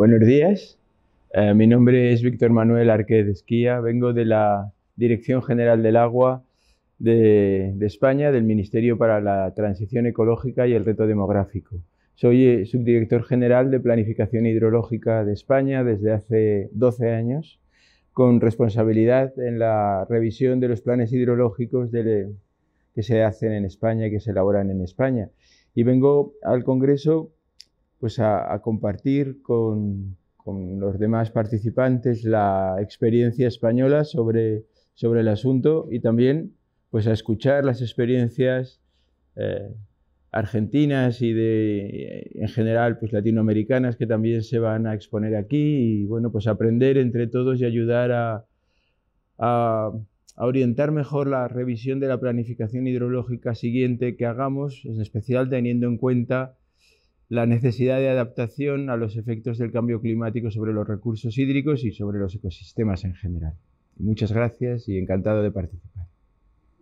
Buenos días, eh, mi nombre es Víctor Manuel de Esquía, vengo de la Dirección General del Agua de, España, del Ministerio para la Transición Ecológica y el Reto Demográfico. Soy eh, subdirector general de Planificación Hidrológica de España desde hace 12 años, con responsabilidad en la revisión de los planes hidrológicos eh, que se hacen en España y que se elaboran en España. Y vengo al Congreso pues a, compartir con, los demás participantes la experiencia española sobre, el asunto y también pues a escuchar las experiencias eh, argentinas y de, en general pues latinoamericanas que también se van a exponer aquí y bueno pues aprender entre todos y ayudar a, a orientar mejor la revisión de la planificación hidrológica siguiente que hagamos, en especial teniendo en cuenta la necesidad de adaptación a los efectos del cambio climático sobre los recursos hídricos y sobre los ecosistemas en general. Muchas gracias y encantado de participar.